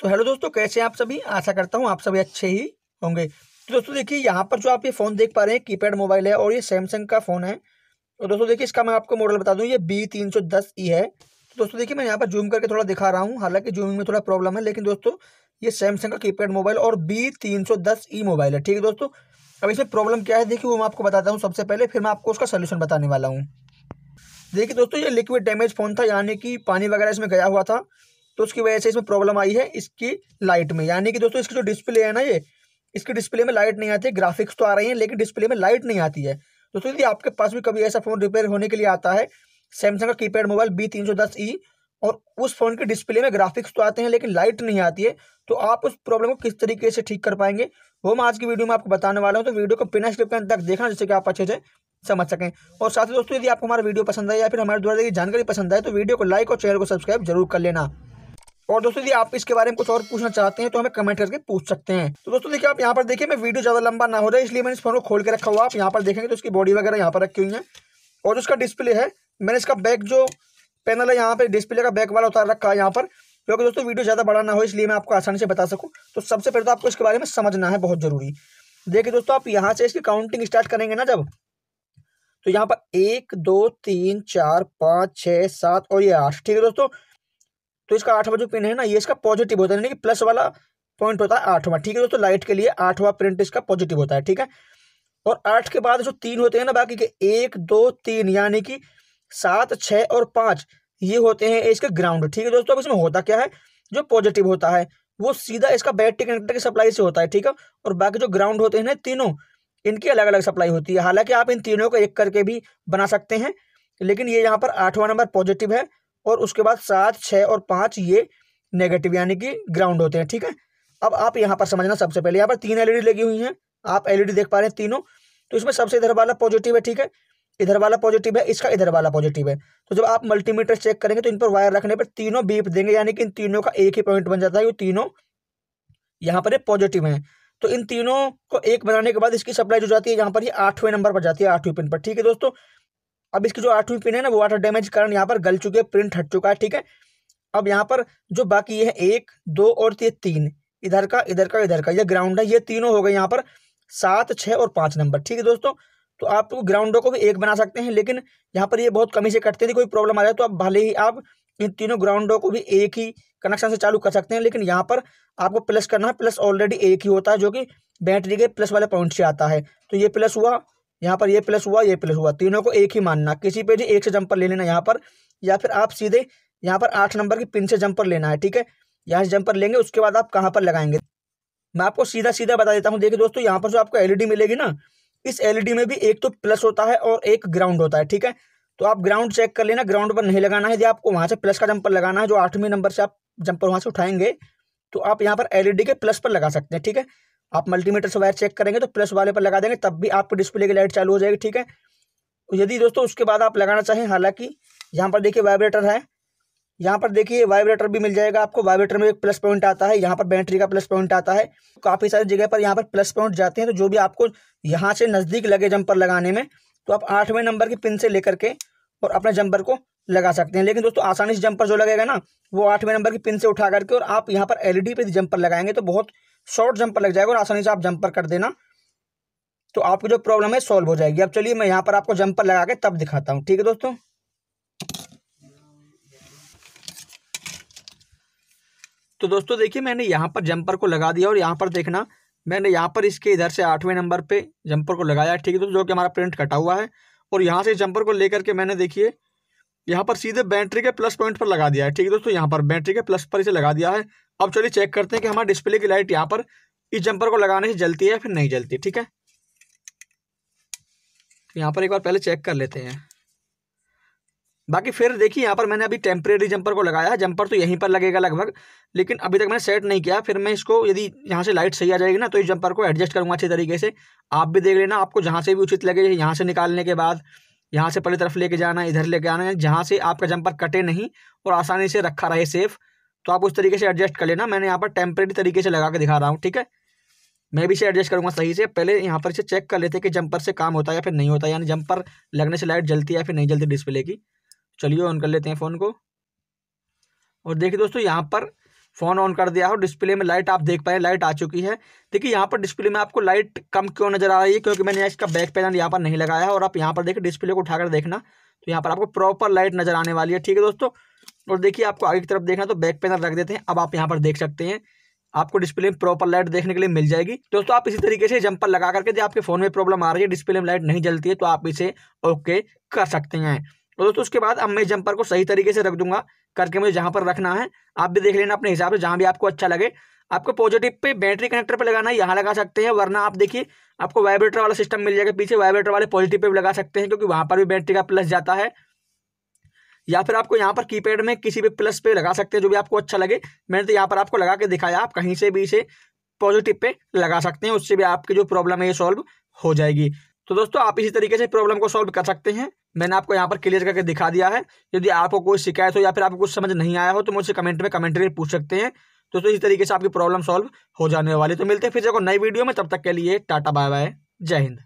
so hello दोस्तों कैसे हैं आप सभी आशा करता हूँ आप सभी अच्छे ही होंगे तो दोस्तों देखिए यहाँ पर जो आप ये फ़ोन देख पा रहे हैं कीपैड मोबाइल है और ये सैमसंग का फ़ोन है और तो दोस्तों देखिए इसका मैं आपको मॉडल बता दूँ ये बी तीन सौ दस ई है तो दोस्तों देखिए मैं यहाँ पर जूम करके थोड़ा दिखा रहा हूँ हालांकि जूमिंग में थोड़ा प्रॉब्लम है लेकिन दोस्तों ये सैमसंग का कीपैड मोबाइल और बी तीन सौ दस ई मोबाइल है ठीक है दोस्तों अब इसमें प्रॉब्लम क्या है देखिए वो मैं आपको बताता हूँ सबसे पहले फिर मैं आपको उसका सोल्यूशन बताने वाला हूँ देखिए दोस्तों ये लिक्विड डैमेज फ़ोन था यानी कि पानी वगैरह इसमें गया हुआ था तो उसकी वजह से इसमें प्रॉब्लम आई है इसकी लाइट में यानी कि दोस्तों इसकी जो डिस्प्ले है ना ये इसके डिस्प्ले में लाइट नहीं आती है ग्राफिक्स तो आ रही है लेकिन डिस्प्ले में लाइट नहीं आती है दोस्तों यदि आपके पास भी कभी ऐसा फ़ोन रिपेयर होने के लिए आता है सैमसंग का कीपैड मोबाइल बी तीन सौ दस ई e और उस फ़ोन के डिस्प्ले में ग्राफिक्स तो आते हैं लेकिन लाइट नहीं आती है तो आप उस प्रॉब्लम को किस तरीके से ठीक कर पाएंगे वो मैं आज की वीडियो में आपको बताने वाला हूँ तो वीडियो को बिना स्क्रिप्ट के अंत तक देखना जिससे कि आप अच्छे से समझ सकें और साथ ही दोस्तों यदि आपको हमारा वीडियो पसंद आए या फिर हमारे द्वारा जानकारी पसंद आए तो वीडियो को लाइक और चैनल को सब्सक्राइब जरूर कर लेना और दोस्तों यदि आप इसके बारे में कुछ और पूछना चाहते हैं तो हमें कमेंट करके पूछ सकते हैं तो दोस्तों देखिए आप यहाँ पर देखिए मैं वीडियो ज़्यादा लंबा ना हो जाए इसलिए मैंने इस फोन को खोल के रखा हुआ आप यहाँ पर देखेंगे तो इसकी बॉडी वगैरह यहाँ पर रखी हुई है और जो उसका डिस्प्ले है मैंने इसका बैक जो पैनल है यहाँ पर डिस्प्ले का बैक वाला उतार रखा है यहाँ पर क्योंकि दोस्तों वीडियो ज़्यादा बड़ा ना हो इसलिए मैं आपको आसानी से बता सकूँ तो सबसे पहले तो आपको इसके बारे में समझना है बहुत ज़रूरी देखिए दोस्तों आप यहाँ से इसकी काउंटिंग स्टार्ट करेंगे ना जब तो यहाँ पर एक दो तीन चार पाँच छः सात और ये आठ ठीक है दोस्तों तो इसका आठवां जो पिन है ना ये इसका पॉजिटिव होता है यानी कि प्लस वाला पॉइंट होता है आठवां ठीक है दोस्तों लाइट के लिए आठवां प्रिंट इसका पॉजिटिव होता है ठीक है और आठ के बाद जो तीन होते हैं ना बाकी के एक दो तीन यानी कि सात छः और पाँच ये होते हैं इसके ग्राउंड ठीक है दोस्तों अब इसमें होता क्या है जो पॉजिटिव होता है वो सीधा इसका बैटरी कनेक्टर की सप्लाई से होता है ठीक है और बाकी जो ग्राउंड होते हैं ना तीनों इनकी अलग अलग सप्लाई होती है हालांकि आप इन तीनों को एक करके भी बना सकते हैं लेकिन ये यहाँ पर आठवां नंबर पॉजिटिव है और उसके बाद सात छः और पाँच ये नेगेटिव यानी कि ग्राउंड होते हैं ठीक है अब आप यहाँ पर समझना सबसे पहले यहाँ पर तीन एलईडी e लगी हुई हैं आप एलईडी e देख पा रहे हैं तीनों तो इसमें सबसे इधर वाला पॉजिटिव है ठीक है इधर वाला पॉजिटिव है इसका इधर वाला पॉजिटिव है तो जब आप मल्टीमीटर चेक करेंगे तो इन पर वायर रखने पर तीनों बीप देंगे यानी कि इन तीनों का एक ही पॉइंट बन जाता है ये तीनों यहाँ पर पॉजिटिव है तो इन तीनों को एक बनाने के बाद इसकी सप्लाई जो जाती है यहाँ पर ये आठवें नंबर पर जाती है आठवीं पिन पर ठीक है दोस्तों अब इसकी जो आठवीं पिन है ना वो वाटर डैमेज कारण यहाँ पर गल चुके प्रिंट हट चुका है ठीक है अब यहाँ पर जो बाकी ये है एक दो और ये तीन इधर का इधर का इधर का ये ग्राउंड है ये तीनों हो गए यहाँ पर सात छः और पाँच नंबर ठीक है दोस्तों तो आप ग्राउंडों को भी एक बना सकते हैं लेकिन यहाँ पर ये बहुत कमी से कटते थे कोई प्रॉब्लम आ जाए तो आप भले ही आप इन तीनों ग्राउंडों को भी एक ही कनेक्शन से चालू कर सकते हैं लेकिन यहाँ पर आपको प्लस करना है प्लस ऑलरेडी एक ही होता है जो कि बैटरी के प्लस वाले पॉइंट से आता है तो ये प्लस हुआ यहाँ पर ये प्लस हुआ ये प्लस हुआ तीनों को एक ही मानना किसी पे भी एक से जंपर ले लेना यहाँ पर या फिर आप सीधे यहाँ पर आठ नंबर की पिन से जंपर लेना है ठीक है यहाँ से जंपर लेंगे उसके बाद आप कहाँ पर लगाएंगे मैं आपको सीधा सीधा बता देता हूँ देखिए दोस्तों यहाँ पर जो आपको एलईडी मिलेगी ना इस एलईडी में भी एक तो प्लस होता है और एक ग्राउंड होता है ठीक है तो आप ग्राउंड चेक कर लेना ग्राउंड पर नहीं लगाना है यदि आपको वहाँ से प्लस का जंपर लगाना है जो आठवीं नंबर से आप जंपर वहाँ से उठाएंगे तो आप यहाँ पर एलईडी के प्लस पर लगा सकते हैं ठीक है आप मल्टीमीटर से वायर चेक करेंगे तो प्लस वाले पर लगा देंगे तब भी आपको डिस्प्ले की लाइट चालू हो जाएगी ठीक है तो यदि दोस्तों उसके बाद आप लगाना चाहें हालांकि यहाँ पर देखिए वाइब्रेटर है यहाँ पर देखिए वाइब्रेटर भी मिल जाएगा आपको वाइब्रेटर में एक प्लस पॉइंट आता है यहाँ पर बैटरी का प्लस पॉइंट आता है काफ़ी सारी जगह पर यहाँ पर प्लस पॉइंट जाते हैं तो जो भी आपको यहाँ से नज़दीक लगे जंपर लगाने में तो आप आठवें नंबर की पिन से लेकर के और अपने जंपर को लगा सकते हैं लेकिन दोस्तों आसानी से जंपर जो लगेगा ना वो आठवें नंबर की पिन से उठा करके और आप यहाँ पर एलईडी e पे जंपर लगाएंगे तो बहुत शॉर्ट जंपर लग जाएगा और आसानी से आप जंपर कर देना तो आपकी जो प्रॉब्लम है सॉल्व हो जाएगी अब चलिए मैं यहाँ पर आपको जंपर लगा के तब दिखाता हूँ ठीक है दोस्तों तो दोस्तों देखिए मैंने यहाँ पर जंपर को लगा दिया और यहाँ पर देखना मैंने यहाँ पर इसके इधर से आठवें नंबर पे जंपर को लगाया ठीक है दोस्तों जो कि हमारा प्रिंट कटा हुआ है और यहाँ से जंपर को लेकर के मैंने देखिए यहाँ पर सीधे बैटरी के प्लस पॉइंट पर लगा दिया है ठीक है दोस्तों यहाँ पर बैटरी के प्लस पर इसे लगा दिया है अब चलिए चेक करते हैं कि हमारे डिस्प्ले की लाइट यहाँ पर इस जंपर को लगाने से जलती है या फिर नहीं जलती ठीक है तो यहाँ पर एक बार पहले चेक कर लेते हैं बाकी फिर देखिए यहाँ पर मैंने अभी टेम्परेरी जंपर को लगाया है जंपर तो यहीं पर लगेगा लगभग लेकिन अभी तक मैंने सेट नहीं किया फिर मैं इसको यदि यहाँ से लाइट सही आ जाएगी ना तो इस जंपर को एडजस्ट करूँगा अच्छे तरीके से आप भी देख लेना आपको जहाँ से भी उचित लगे यहाँ से निकालने के बाद यहाँ से पहले तरफ लेके जाना है इधर लेके आना है जहाँ से आपका जंपर कटे नहीं और आसानी से रखा रहे सेफ तो आप उस तरीके से एडजस्ट कर लेना मैंने यहाँ पर टेम्परेरी तरीके से लगा के दिखा रहा हूँ ठीक है मैं भी इसे एडजस्ट करूँगा सही से पहले यहाँ पर इसे चेक कर लेते हैं कि जंपर से काम होता है या फिर नहीं होता यानी जंपर लगने से लाइट जलती है या फिर नहीं जलती डिस्प्ले की चलिए ऑन कर लेते हैं फ़ोन को और देखिए दोस्तों यहाँ पर फ़ोन ऑन कर दिया हो डिस्प्ले में लाइट आप देख पाए लाइट आ चुकी है देखिए यहाँ पर डिस्प्ले में आपको लाइट कम क्यों नजर आ रही है क्योंकि मैंने इसका बैक पैनल यहाँ पर नहीं लगाया है और आप यहाँ पर देखिए डिस्प्ले को उठाकर देखना तो यहाँ पर आपको प्रॉपर लाइट नजर आने वाली है ठीक है दोस्तों और देखिए आपको आगे की तरफ देखना तो बैक पैनल रख देते हैं अब आप यहाँ पर देख सकते हैं आपको डिस्प्ले में प्रॉपर लाइट देखने के लिए मिल जाएगी दोस्तों आप इसी तरीके से जंपर लगा करके आपके फ़ोन में प्रॉब्लम आ रही है डिस्प्ले में लाइट नहीं जलती है तो आप इसे ओके कर सकते हैं तो दोस्तों उसके बाद अब मैं जंपर को सही तरीके से रख दूंगा करके मुझे जहाँ पर रखना है आप भी देख लेना अपने हिसाब से जहाँ भी आपको अच्छा लगे आपको पॉजिटिव पे बैटरी कनेक्टर पे लगाना है यहाँ लगा सकते हैं वरना आप देखिए आपको वाइब्रेटर वाला सिस्टम मिल जाएगा पीछे वाइब्रेटर वाले पॉजिटिव पे भी लगा सकते हैं क्योंकि वहाँ पर भी बैटरी का प्लस जाता है या फिर आपको यहाँ पर कीपैड में किसी भी प्लस पे लगा सकते हैं जो भी आपको अच्छा लगे मैंने तो यहाँ पर आपको लगा के दिखाया आप कहीं से भी इसे पॉजिटिव पे लगा सकते हैं उससे भी आपकी जो प्रॉब्लम है ये सॉल्व हो जाएगी तो दोस्तों आप इसी तरीके से प्रॉब्लम को सॉल्व कर सकते हैं मैंने आपको यहाँ पर क्लियर करके दिखा दिया है यदि आपको कोई शिकायत हो या फिर आपको कुछ समझ नहीं आया हो तो मुझसे कमेंट में कमेंट्री में पूछ सकते हैं दोस्तों इसी तरीके से आपकी प्रॉब्लम सॉल्व हो जाने वाली तो मिलते हैं फिर जो नई वीडियो में तब तक के लिए टाटा बाय बाय जय हिंद